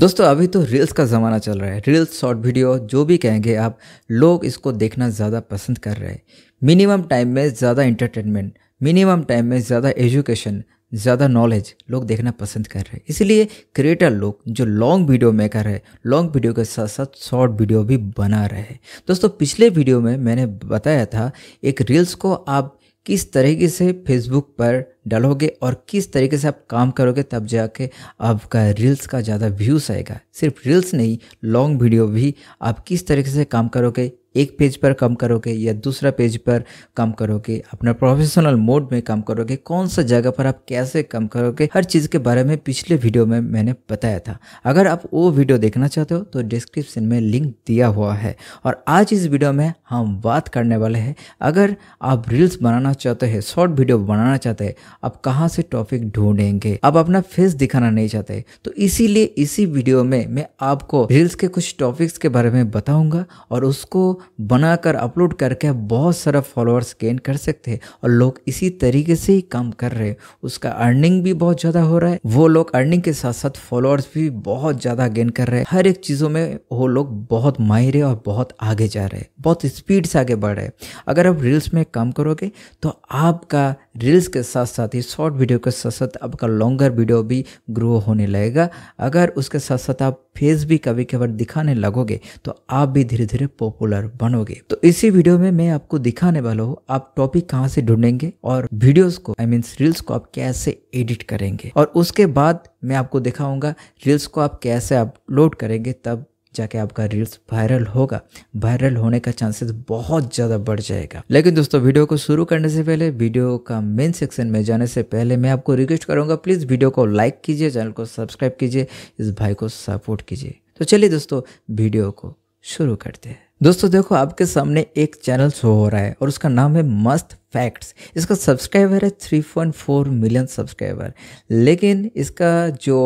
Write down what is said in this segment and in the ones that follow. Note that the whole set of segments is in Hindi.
दोस्तों अभी तो रील्स का ज़माना चल रहा है रील्स शॉर्ट वीडियो जो भी कहेंगे आप लोग इसको देखना ज़्यादा पसंद कर रहे हैं मिनिमम टाइम में ज़्यादा इंटरटेनमेंट मिनिमम टाइम में ज़्यादा एजुकेशन ज़्यादा नॉलेज लोग देखना पसंद कर रहे हैं इसलिए क्रिएटर लोग जो लॉन्ग वीडियो मेकर है लॉन्ग वीडियो के साथ साथ शॉर्ट वीडियो भी बना रहे हैं दोस्तों पिछले वीडियो में मैंने बताया था एक रील्स को आप किस तरीके से फेसबुक पर डालोगे और किस तरीके से आप काम करोगे तब जाके आपका रील्स का ज़्यादा व्यूज़ आएगा सिर्फ रील्स नहीं लॉन्ग वीडियो भी आप किस तरीके से काम करोगे एक पेज पर काम करोगे या दूसरा पेज पर काम करोगे अपना प्रोफेशनल मोड में काम करोगे कौन सा जगह पर आप कैसे काम करोगे हर चीज़ के बारे में पिछले वीडियो में मैंने बताया था अगर आप वो वीडियो देखना चाहते हो तो डिस्क्रिप्शन में लिंक दिया हुआ है और आज इस वीडियो में हम बात करने वाले हैं अगर आप रील्स बनाना चाहते हैं शॉर्ट वीडियो बनाना चाहते हैं आप कहाँ से टॉपिक ढूंढेंगे आप अपना फेस दिखाना नहीं चाहते तो इसीलिए इसी वीडियो में मैं आपको रील्स के कुछ टॉपिक्स के बारे में बताऊंगा और उसको बनाकर अपलोड करके बहुत सारा फॉलोअर्स गेन कर सकते हैं और लोग इसी तरीके से ही काम कर रहे हैं उसका अर्निंग भी बहुत ज़्यादा हो रहा है वो लोग अर्निंग के साथ साथ फॉलोअर्स भी बहुत ज़्यादा गेन कर रहे हैं हर एक चीज़ों में वो लोग बहुत माहिर है और बहुत आगे जा रहे हैं बहुत स्पीड से आगे बढ़ रहे हैं अगर आप रील्स में काम करोगे तो आपका रील्स के साथ साथ ही शॉर्ट वीडियो के साथ साथ आपका लॉन्गर वीडियो भी ग्रो होने लगेगा अगर उसके साथ साथ आप फेस भी कभी कभार दिखाने लगोगे तो आप भी धीरे धीरे पॉपुलर बनोगे तो इसी वीडियो में मैं आपको दिखाने वाला हूँ आप टॉपिक कहाँ से ढूंढेंगे और वीडियोस को आई मीन रील्स को आप कैसे एडिट करेंगे और उसके बाद मैं आपको दिखाऊंगा रील्स को आप कैसे अपलोड करेंगे तब जाके आपका रील्स वायरल होगा वायरल होने का चांसेस बहुत ज़्यादा बढ़ जाएगा लेकिन दोस्तों वीडियो को शुरू करने से पहले वीडियो का मेन सेक्शन में जाने से पहले मैं आपको रिक्वेस्ट करूंगा प्लीज़ वीडियो को लाइक कीजिए चैनल को सब्सक्राइब कीजिए इस भाई को सपोर्ट कीजिए तो चलिए दोस्तों वीडियो को शुरू करते हैं दोस्तों देखो आपके सामने एक चैनल शो हो रहा है और उसका नाम है मस्त फैक्ट्स इसका सब्सक्राइबर है 3.4 मिलियन सब्सक्राइबर लेकिन इसका जो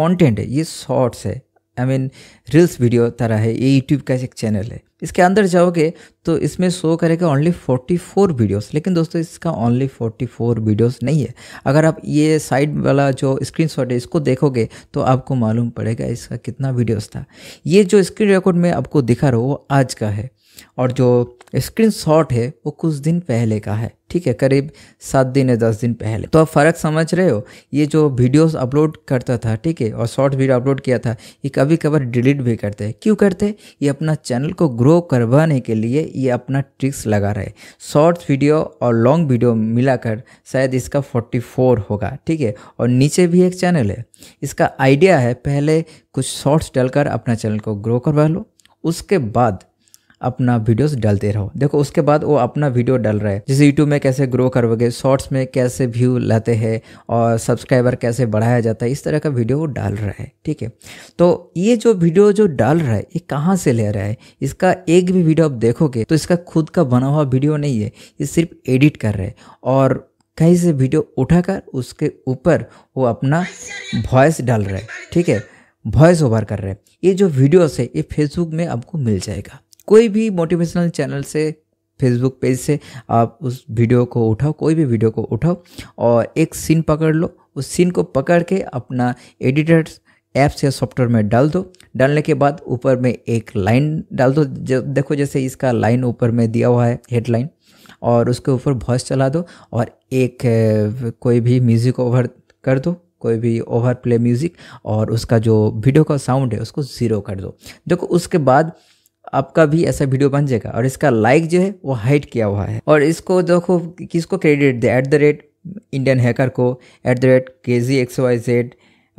कंटेंट है ये शॉर्ट्स है आई मीन रील्स वीडियो तरह है ये यूट्यूब का एक चैनल है इसके अंदर जाओगे तो इसमें शो करेगा ओनली 44 वीडियोस लेकिन दोस्तों इसका ओनली 44 वीडियोस नहीं है अगर आप ये साइड वाला जो स्क्रीनशॉट है इसको देखोगे तो आपको मालूम पड़ेगा इसका कितना वीडियोस था ये जो स्क्रीन रिकॉर्ड में आपको दिखा रहा हो वो आज का है और जो स्क्रीन शॉट है वो कुछ दिन पहले का है ठीक है करीब सात दिन या दस दिन पहले तो आप फ़र्क समझ रहे हो ये जो वीडियोस अपलोड करता था ठीक है और शॉर्ट वीडियो अपलोड किया था ये कभी कभार डिलीट भी करते हैं क्यों करते हैं ये अपना चैनल को ग्रो करवाने के लिए ये अपना ट्रिक्स लगा रहे शॉर्ट वीडियो और लॉन्ग वीडियो मिलाकर शायद इसका फोर्टी फोर होगा ठीक है और नीचे भी एक चैनल है इसका आइडिया है पहले कुछ शॉर्ट्स डालकर अपना चैनल को ग्रो करवा लो उसके बाद अपना वीडियोस डालते रहो देखो उसके बाद वो अपना वीडियो डाल रहा है जैसे यूट्यूब में कैसे ग्रो करोगे शॉर्ट्स में कैसे व्यू लाते हैं और सब्सक्राइबर कैसे बढ़ाया जाता है इस तरह का वीडियो वो डाल रहा है ठीक है तो ये जो वीडियो जो डाल रहा है ये कहाँ से ले रहा है इसका एक भी वीडियो आप देखोगे तो इसका खुद का बना हुआ वीडियो नहीं है ये सिर्फ एडिट कर रहे हैं और कहीं से वीडियो उठाकर उसके ऊपर वो अपना वॉइस डाल रहा है ठीक है वॉइस ओवर कर रहे हैं ये जो वीडियोस है ये फेसबुक में आपको मिल जाएगा कोई भी मोटिवेशनल चैनल से फेसबुक पेज से आप उस वीडियो को उठाओ कोई भी वीडियो को उठाओ और एक सीन पकड़ लो उस सीन को पकड़ के अपना एडिटर्स ऐप्स या सॉफ्टवेयर में डाल दो डालने के बाद ऊपर में एक लाइन डाल दो जब देखो जैसे इसका लाइन ऊपर में दिया हुआ है हेडलाइन और उसके ऊपर वॉइस चला दो और एक कोई भी म्यूज़िक ओवर कर दो कोई भी ओवर प्ले म्यूज़िक और उसका जो वीडियो का साउंड है उसको ज़ीरो कर दो देखो उसके बाद आपका भी ऐसा वीडियो बन जाएगा और इसका लाइक जो है वो हाइट किया हुआ है और इसको देखो किसको क्रेडिट दे at the rate Indian hacker को एट द रेट के जी एक्स वाई जेड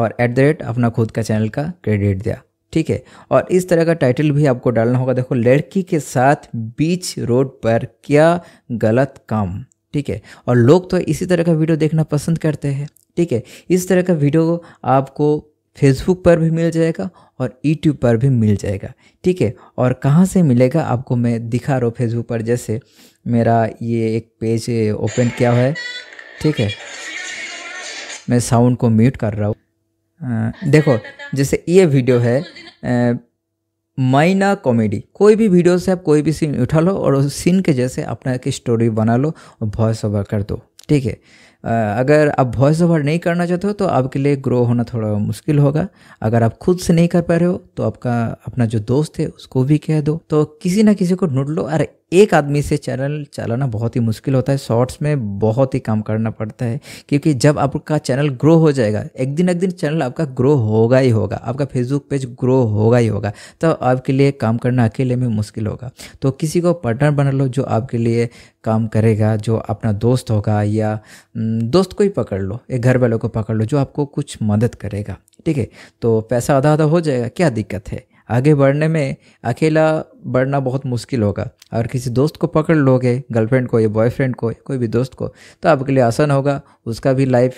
और एट द रेट अपना खुद का चैनल का क्रेडिट दिया ठीक है और इस तरह का टाइटल भी आपको डालना होगा देखो लड़की के साथ बीच रोड पर क्या गलत काम ठीक है और लोग तो इसी तरह का वीडियो देखना पसंद करते हैं ठीक है इस तरह का वीडियो आपको फेसबुक पर भी मिल जाएगा और यूट्यूब पर भी मिल जाएगा ठीक है और कहाँ से मिलेगा आपको मैं दिखा रहा हूँ फेसबुक पर जैसे मेरा ये एक पेज ओपन किया हुआ है ठीक है मैं साउंड को म्यूट कर रहा हूँ देखो जैसे ये वीडियो है माइना कॉमेडी कोई भी वीडियो से आप कोई भी सीन उठा लो और उस सीन के जैसे अपना एक स्टोरी बना लो और वॉइस ओवर कर दो ठीक है अगर आप वॉइस ओवर नहीं करना चाहते हो तो आपके लिए ग्रो होना थोड़ा मुश्किल होगा अगर आप खुद से नहीं कर पा रहे हो तो आपका अपना जो दोस्त है उसको भी कह दो तो किसी ना किसी को ढूंढ लो अरे एक आदमी से चैनल चलाना बहुत ही मुश्किल होता है शॉर्ट्स में बहुत ही काम करना पड़ता है क्योंकि जब आपका चैनल ग्रो हो जाएगा एक दिन एक दिन चैनल आपका ग्रो होगा ही होगा आपका फेसबुक पेज ग्रो होगा ही होगा तो आपके लिए काम करना अकेले में मुश्किल होगा तो किसी को पार्टनर बना लो जो आपके लिए काम करेगा जो अपना दोस्त होगा या दोस्त को ही पकड़ लो या घर वालों को पकड़ लो जो आपको कुछ मदद करेगा ठीक है तो पैसा आधा आधा हो जाएगा क्या दिक्कत है आगे बढ़ने में अकेला बढ़ना बहुत मुश्किल होगा अगर किसी दोस्त को पकड़ लोगे गर्लफ्रेंड को या बॉयफ्रेंड को कोई भी दोस्त को तो आपके लिए आसान होगा उसका भी लाइफ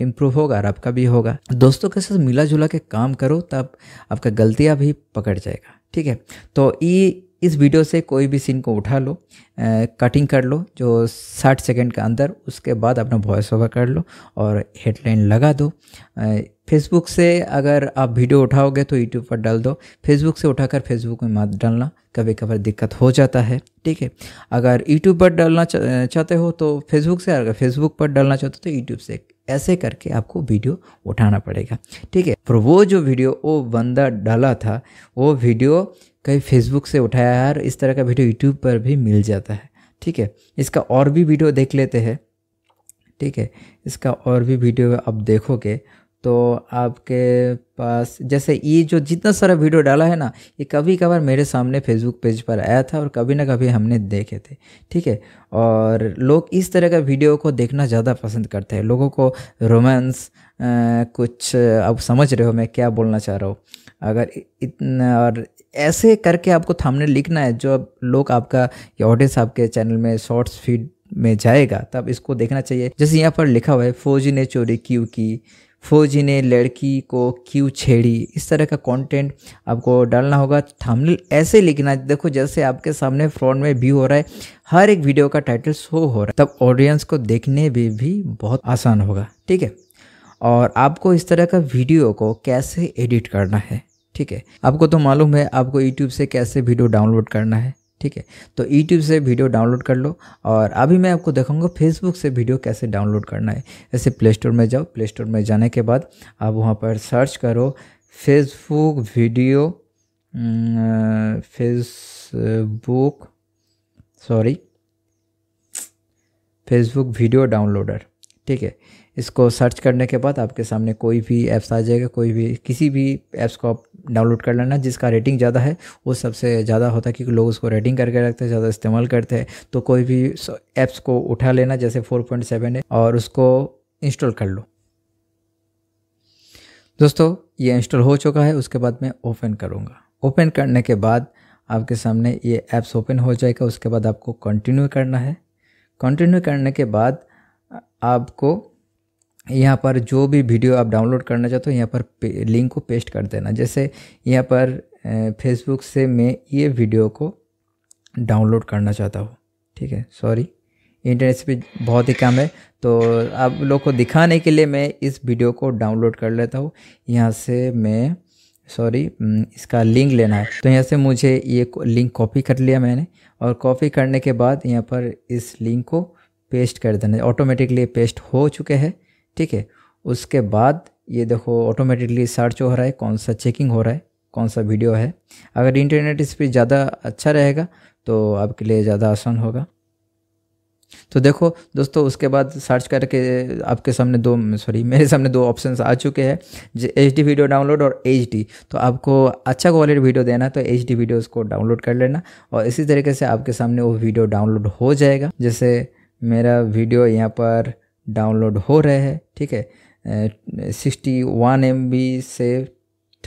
इम्प्रूव होगा और आपका भी होगा दोस्तों के साथ मिला जुला के काम करो तब आपका गलतियाँ भी पकड़ जाएगा ठीक है तो ये इस वीडियो से कोई भी सीन को उठा लो आ, कटिंग कर लो जो 60 सेकंड के अंदर उसके बाद अपना वॉइस ओवर कर लो और हेडलाइन लगा दो आ, फेसबुक से अगर आप वीडियो उठाओगे तो यूट्यूब पर डाल दो फेसबुक से उठाकर फेसबुक में मत डालना कभी कभार दिक्कत हो जाता है ठीक है अगर यूट्यूब तो पर डालना चाहते हो तो फेसबुक से अगर फेसबुक पर डालना चाहते हो तो यूट्यूब से ऐसे करके आपको वीडियो उठाना पड़ेगा ठीक है पर वो जो वीडियो वो बंदा डाला था वो वीडियो कहीं फेसबुक से उठाया है और इस तरह का वीडियो यूट्यूब पर भी मिल जाता है ठीक है इसका और भी वीडियो देख लेते हैं ठीक है इसका और भी वीडियो आप देखोगे तो आपके पास जैसे ये जो जितना सारा वीडियो डाला है ना ये कभी कभार मेरे सामने फेसबुक पेज पर आया था और कभी ना कभी हमने देखे थे ठीक है और लोग इस तरह का वीडियो को देखना ज़्यादा पसंद करते हैं लोगों को रोमांस कुछ आप समझ रहे हो मैं क्या बोलना चाह रहा हूँ अगर इतना और ऐसे करके आपको थामने लिखना है जो लोग आपका ऑडियंस आपके चैनल में शॉर्ट्स फीड में जाएगा तब इसको देखना चाहिए जैसे यहाँ पर लिखा हुआ है फौजी ने चोरी क्यों की फौजी ने लड़की को क्यों छेड़ी इस तरह का कंटेंट आपको डालना होगा थंबनेल ऐसे लिखना देखो जैसे आपके सामने फ्रंट में व्यू हो रहा है हर एक वीडियो का टाइटल शो हो रहा है तब ऑडियंस को देखने में भी बहुत आसान होगा ठीक है और आपको इस तरह का वीडियो को कैसे एडिट करना है ठीक है आपको तो मालूम है आपको यूट्यूब से कैसे वीडियो डाउनलोड करना है ठीक है तो यूट्यूब से वीडियो डाउनलोड कर लो और अभी मैं आपको दिखाऊंगा फेसबुक से वीडियो कैसे डाउनलोड करना है ऐसे प्ले स्टोर में जाओ प्ले स्टोर में जाने के बाद आप वहाँ पर सर्च करो Facebook video Facebook sorry Facebook video downloader ठीक है इसको सर्च करने के बाद आपके सामने कोई भी ऐप्स आ जाएगा कोई भी किसी भी ऐप्स को आप डाउनलोड कर लेना जिसका रेटिंग ज़्यादा है वो सबसे ज़्यादा होता है क्योंकि लोग उसको रेटिंग करके रखते हैं ज़्यादा इस्तेमाल करते हैं तो कोई भी ऐप्स को उठा लेना जैसे 4.7 है और उसको इंस्टॉल कर लो दोस्तों ये इंस्टॉल हो चुका है उसके बाद मैं ओपन करूँगा ओपन करने के बाद आपके सामने ये ऐप्स ओपन हो जाएगा उसके बाद आपको कंटिन्यू करना है कंटिन्यू करने के बाद आपको यहाँ पर जो भी वीडियो आप डाउनलोड करना चाहते हो यहाँ पर लिंक को पेस्ट कर देना जैसे यहाँ पर फेसबुक से मैं ये वीडियो को डाउनलोड करना चाहता हूँ ठीक है सॉरी इंटरनेट स्पीड बहुत ही कम है तो आप लोग को दिखाने के लिए मैं इस वीडियो को डाउनलोड कर लेता हूँ यहाँ से मैं सॉरी इसका लिंक लेना है तो यहाँ से मुझे ये लिंक कॉपी कर लिया मैंने और कॉपी करने के बाद यहाँ पर इस लिंक को पेस्ट कर देना ऑटोमेटिकली पेस्ट हो चुके हैं ठीक है उसके बाद ये देखो ऑटोमेटिकली सर्च हो रहा है कौन सा चेकिंग हो रहा है कौन सा वीडियो है अगर इंटरनेट स्पीड ज़्यादा अच्छा रहेगा तो आपके लिए ज़्यादा आसान होगा तो देखो दोस्तों उसके बाद सर्च करके आपके सामने दो सॉरी मेरे सामने दो ऑप्शन आ चुके हैं एच डी वीडियो डाउनलोड और एच डी तो आपको अच्छा क्वालिटी वीडियो देना है तो एच डी वीडियो उसको डाउनलोड कर लेना और इसी तरीके से आपके सामने वो वीडियो डाउनलोड हो जाएगा जैसे मेरा वीडियो यहाँ पर डाउनलोड हो रहे हैं ठीक है सिक्सटी वन एम बी से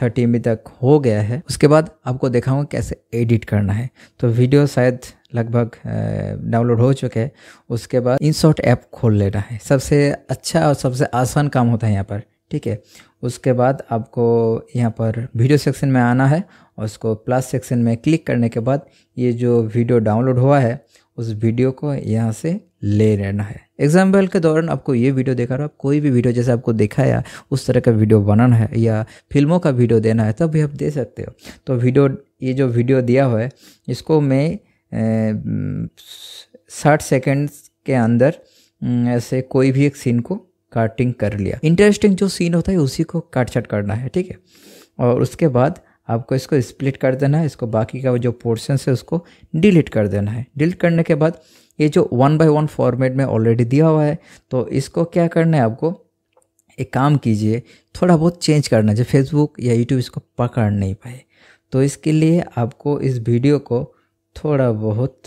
थर्टी एम तक हो गया है उसके बाद आपको दिखाऊंगा कैसे एडिट करना है तो वीडियो शायद लगभग डाउनलोड हो चुके हैं उसके बाद इन शॉर्ट ऐप खोल लेना है सबसे अच्छा और सबसे आसान काम होता है यहाँ पर ठीक है उसके बाद आपको यहाँ पर वीडियो सेक्शन में आना है और उसको प्लस सेक्शन में क्लिक करने के बाद ये जो वीडियो डाउनलोड हुआ है उस वीडियो को यहाँ से ले लेना है एग्जाम्पल के दौरान आपको ये वीडियो देखा रहा आप कोई भी वीडियो जैसे आपको देखा या उस तरह का वीडियो बनाना है या फिल्मों का वीडियो देना है तब भी आप दे सकते हो तो वीडियो ये जो वीडियो दिया हुआ है इसको मैं साठ सेकेंड्स के अंदर ऐसे कोई भी एक सीन को काटिंग कर लिया इंटरेस्टिंग जो सीन होता है उसी को काट छाट करना है ठीक है और उसके बाद आपको इसको स्प्लिट कर देना है इसको बाकी का जो पोर्शन है उसको डिलीट कर देना है डिलीट करने के बाद ये जो वन बाय वन फॉर्मेट में ऑलरेडी दिया हुआ है तो इसको क्या करना है आपको एक काम कीजिए थोड़ा बहुत चेंज करना जो फेसबुक या यूट्यूब इसको पकड़ नहीं पाए तो इसके लिए आपको इस वीडियो को थोड़ा बहुत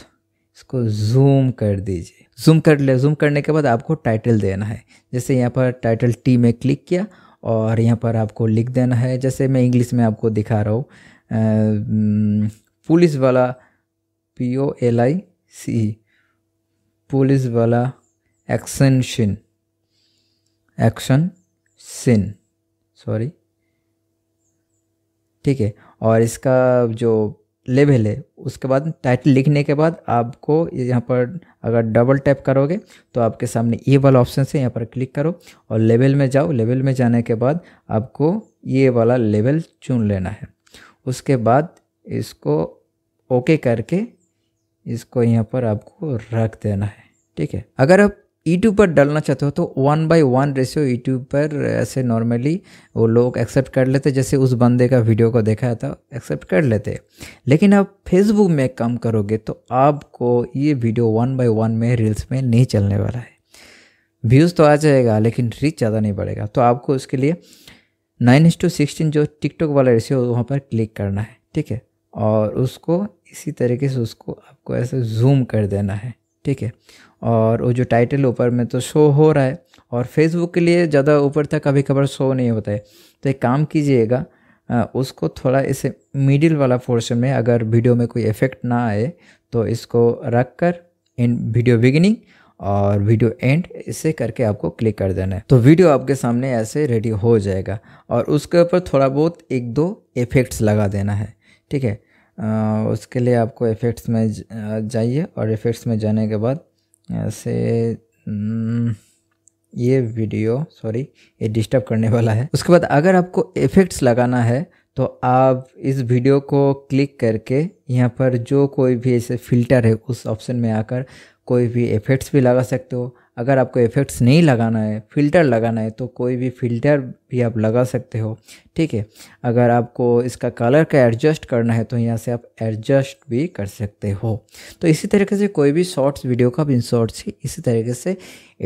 इसको जूम कर दीजिए जूम कर ले जूम करने के बाद आपको टाइटल देना है जैसे यहाँ पर टाइटल टी में क्लिक किया और यहाँ पर आपको लिख देना है जैसे मैं इंग्लिश में आपको दिखा रहा हूँ पुलिस वाला P O L I C police वाला action scene action scene sorry ठीक है और इसका जो लेवल है उसके बाद टाइटल लिखने के बाद आपको यहाँ पर अगर डबल टैप करोगे तो आपके सामने ये वाला ऑप्शन से यहाँ पर क्लिक करो और लेवल में जाओ लेवल में जाने के बाद आपको ये वाला लेवल चुन लेना है उसके बाद इसको ओके करके इसको यहाँ पर आपको रख देना है ठीक है अगर आप यूट्यूब e पर डालना चाहते हो तो one by one ratio YouTube पर ऐसे नॉर्मली वो लोग एक्सेप्ट कर लेते जैसे उस बंदे का वीडियो को देखा था एक्सेप्ट तो कर लेते लेकिन आप फेसबुक में काम करोगे तो आपको ये वीडियो वन बाई वन में रील्स में नहीं चलने वाला है व्यूज़ तो आ जाएगा लेकिन रीच ज़्यादा नहीं बढ़ेगा तो आपको उसके लिए नाइन इंस टू सिक्सटीन जो टिकटॉक वाला रेशियो वहाँ पर क्लिक करना है ठीक है और उसको इसी तरीके से उसको आपको ऐसे जूम कर देना है ठीक है और वो जो टाइटल ऊपर में तो शो हो रहा है और फेसबुक के लिए ज़्यादा ऊपर तक कभी कभार शो नहीं होता है तो एक काम कीजिएगा उसको थोड़ा इसे मिडिल वाला पोर्शन में अगर वीडियो में कोई इफेक्ट ना आए तो इसको रख कर इन वीडियो बिगिनिंग और वीडियो एंड इसे करके आपको क्लिक कर देना है तो वीडियो आपके सामने ऐसे रेडी हो जाएगा और उसके ऊपर थोड़ा बहुत एक दो इफेक्ट्स लगा देना है ठीक है उसके लिए आपको इफ़ेक्ट्स में जाइए और इफ़ेक्ट्स में जाने के बाद ऐसे हम्म, ये वीडियो सॉरी ये डिस्टर्ब करने वाला है उसके बाद अगर आपको इफ़ेक्ट्स लगाना है तो आप इस वीडियो को क्लिक करके यहाँ पर जो कोई भी ऐसे फिल्टर है उस ऑप्शन में आकर कोई भी इफ़ेक्ट्स भी लगा सकते हो अगर आपको इफ़ेक्ट्स नहीं लगाना है फ़िल्टर लगाना है तो कोई भी फ़िल्टर भी आप लगा सकते हो ठीक है अगर आपको इसका कलर का एडजस्ट करना है तो यहाँ से आप एडजस्ट भी कर सकते हो तो इसी तरीके से कोई भी शॉर्ट्स वीडियो का आप इन शॉर्ट्स ही इसी तरीके से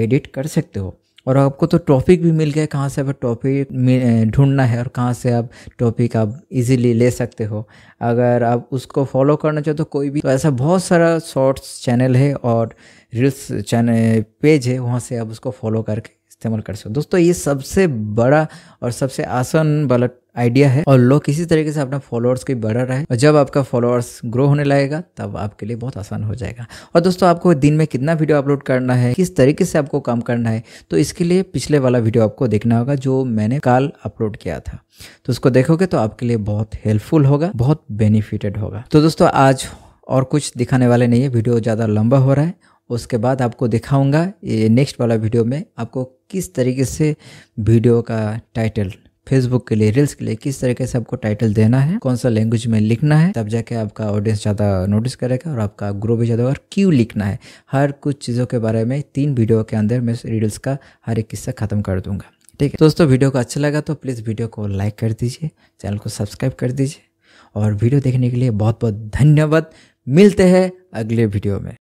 एडिट कर सकते हो और आपको तो टॉपिक भी मिल गया कहाँ से अब टॉपिक ढूंढना है और कहाँ से आप टॉपिक आप इजीली ले सकते हो अगर आप उसको फॉलो करना चाहो तो कोई भी तो ऐसा बहुत सारा शॉर्ट्स चैनल है और रील्स चैनल पेज है वहाँ से आप उसको फॉलो करके इस्तेमाल कर सकते हो दोस्तों ये सबसे बड़ा और सबसे आसान वाला आइडिया है और लोग किसी तरीके से अपना फॉलोअर्स को बढ़ा रहा है और जब आपका फॉलोअर्स ग्रो होने लगेगा तब आपके लिए बहुत आसान हो जाएगा और दोस्तों आपको दिन में कितना वीडियो अपलोड करना है किस तरीके से आपको काम करना है तो इसके लिए पिछले वाला वीडियो आपको देखना होगा जो मैंने कल अपलोड किया था तो उसको देखोगे तो आपके लिए बहुत हेल्पफुल होगा बहुत बेनिफिटेड होगा तो दोस्तों आज और कुछ दिखाने वाले नहीं है वीडियो ज़्यादा लंबा हो रहा है उसके बाद आपको दिखाऊंगा ये नेक्स्ट वाला वीडियो में आपको किस तरीके से वीडियो का टाइटल फेसबुक के लिए रील्स के लिए किस तरीके से आपको टाइटल देना है कौन सा लैंग्वेज में लिखना है तब जाके आपका ऑडियंस ज़्यादा नोटिस करेगा और आपका ग्रो भी ज़्यादा और क्यों लिखना है हर कुछ चीज़ों के बारे में तीन वीडियो के अंदर मैं रील्स का हर एक किस्सा ख़त्म कर दूंगा ठीक है दोस्तों वीडियो को अच्छा लगा तो प्लीज़ वीडियो को लाइक कर दीजिए चैनल को सब्सक्राइब कर दीजिए और वीडियो देखने के लिए बहुत बहुत धन्यवाद मिलते हैं अगले वीडियो में